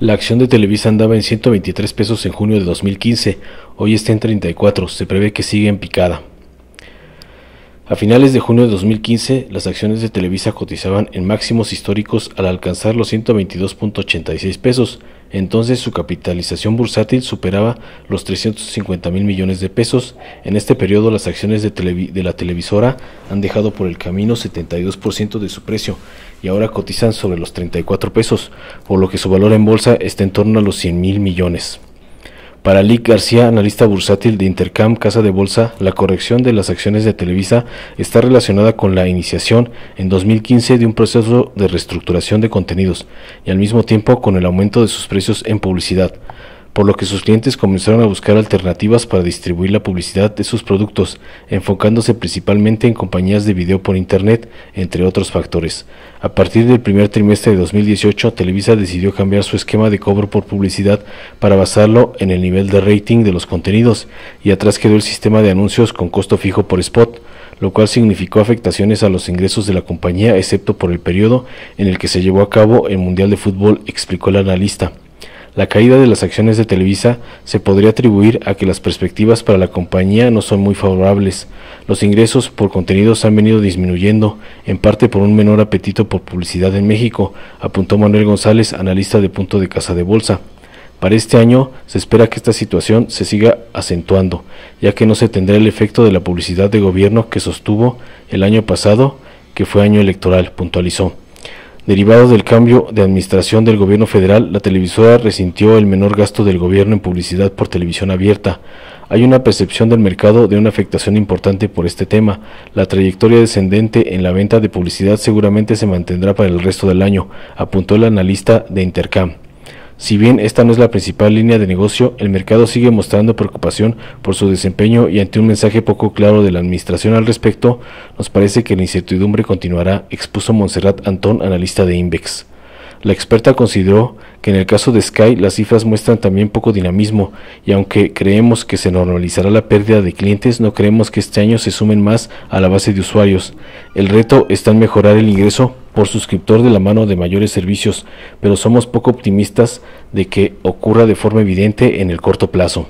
La acción de Televisa andaba en 123 pesos en junio de 2015, hoy está en 34, se prevé que siga en picada. A finales de junio de 2015, las acciones de Televisa cotizaban en máximos históricos al alcanzar los 122.86 pesos. Entonces su capitalización bursátil superaba los 350 mil millones de pesos. En este periodo las acciones de, de, la televisora han dejado por el camino 72% de su precio y ahora cotizan sobre los 34 pesos, por lo que su valor en bolsa está en torno a los 100 mil millones. Para Lick García, analista bursátil de Intercam Casa de Bolsa, la corrección de las acciones de Televisa está relacionada con la iniciación en 2015 de un proceso de reestructuración de contenidos y al mismo tiempo con el aumento de sus precios en publicidad por lo que sus clientes comenzaron a buscar alternativas para distribuir la publicidad de sus productos, enfocándose principalmente en compañías de video por Internet, entre otros factores. A partir del primer trimestre de 2018, Televisa decidió cambiar su esquema de cobro por publicidad para basarlo en el nivel de rating de los contenidos, y atrás quedó el sistema de anuncios con costo fijo por spot lo cual significó afectaciones a los ingresos de la compañía, excepto por el periodo en el que se llevó a cabo el Mundial de Fútbol, explicó el analista. La caída de las acciones de Televisa se podría atribuir a que las perspectivas para la compañía no son muy favorables. Los ingresos por contenidos han venido disminuyendo, en parte por un menor apetito por publicidad en México, apuntó Manuel González, analista de punto de Casa de Bolsa. Para este año se espera que esta situación se siga acentuando, ya que no se tendrá el efecto de la publicidad de gobierno que sostuvo el año pasado, que fue año electoral, puntualizó. Derivado del cambio de administración del gobierno federal, la televisora resintió el menor gasto del gobierno en publicidad por televisión abierta. Hay una percepción del mercado de una afectación importante por este tema. La trayectoria descendente en la venta de publicidad seguramente se mantendrá para el resto del año, apuntó el analista de Intercam. Si bien esta no es la principal línea de negocio, el mercado sigue mostrando preocupación por su desempeño y ante un mensaje poco claro de la administración al respecto, nos parece que la incertidumbre continuará, expuso Montserrat Antón, analista de Invex. La experta consideró que en el caso de Sky las cifras muestran también poco dinamismo y aunque creemos que se normalizará la pérdida de clientes, no creemos que este año se sumen más a la base de usuarios. El reto está en mejorar el ingreso por suscriptor de la mano de mayores servicios, pero somos poco optimistas de que ocurra de forma evidente en el corto plazo.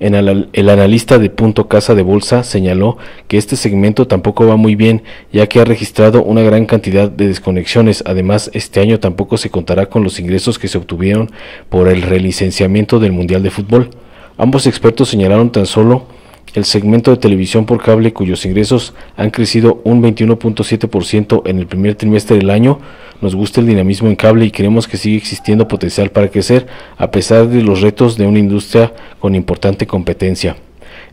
el, analista de Punto Casa de Bolsa señaló que este segmento tampoco va muy bien, ya que ha registrado una gran cantidad de desconexiones. Además, este año tampoco se contará con los ingresos que se obtuvieron por el relicenciamiento del Mundial de Fútbol. Ambos expertos señalaron tan solo el segmento de televisión por cable cuyos ingresos han crecido un 21.7% en el primer trimestre del año, nos gusta el dinamismo en cable y creemos que sigue existiendo potencial para crecer a pesar de los retos de una industria con importante competencia.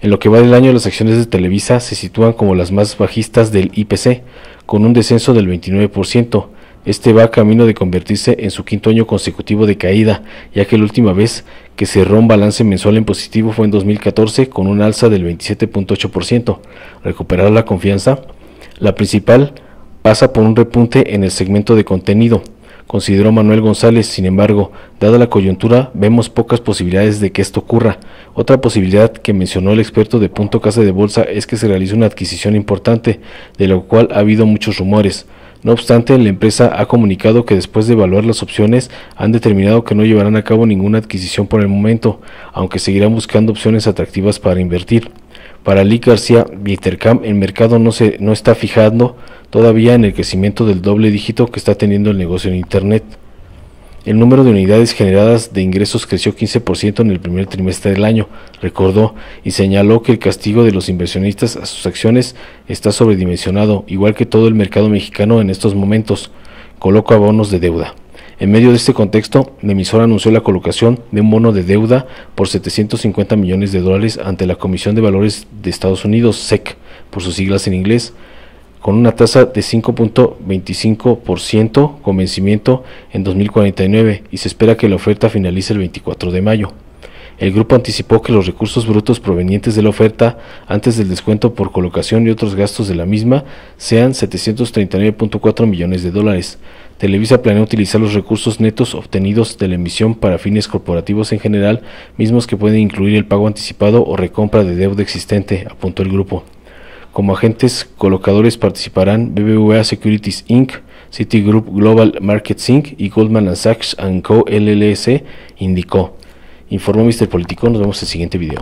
En lo que va del año, las acciones de Televisa se sitúan como las más bajistas del IPC, con un descenso del 29%, este va camino de convertirse en su quinto año consecutivo de caída, ya que la última vez que cerró un balance mensual en positivo fue en 2014 con un alza del 27.8%. Recuperar la confianza. La principal pasa por un repunte en el segmento de contenido, consideró Manuel González. Sin embargo, dada la coyuntura, vemos pocas posibilidades de que esto ocurra. Otra posibilidad que mencionó el experto de Punto Casa de Bolsa es que se realice una adquisición importante, de lo cual ha habido muchos rumores. No obstante, la empresa ha comunicado que después de evaluar las opciones han determinado que no llevarán a cabo ninguna adquisición por el momento, aunque seguirán buscando opciones atractivas para invertir. Para Lee García Vitercam, el mercado no, se, no está fijando todavía en el crecimiento del doble dígito que está teniendo el negocio en Internet. El número de unidades generadas de ingresos creció 15% en el primer trimestre del año, recordó, y señaló que el castigo de los inversionistas a sus acciones está sobredimensionado, igual que todo el mercado mexicano en estos momentos. Coloca bonos de deuda. En medio de este contexto, la emisora anunció la colocación de un bono de deuda por 750 millones de dólares ante la Comisión de Valores de Estados Unidos, SEC, por sus siglas en inglés, con una tasa de 5.25% con vencimiento en 2049 y se espera que la oferta finalice el 24 de mayo. El grupo anticipó que los recursos brutos provenientes de la oferta, antes del descuento por colocación y otros gastos de la misma, sean 739.4 millones de dólares. Televisa planea utilizar los recursos netos obtenidos de la emisión para fines corporativos en general, mismos que pueden incluir el pago anticipado o recompra de deuda existente, apuntó el grupo. Como agentes colocadores participarán BBVA Securities Inc., Citigroup Global Markets Inc. y Goldman Sachs Co. LLC, indicó. Informó Mr. Político. Nos vemos en el siguiente video.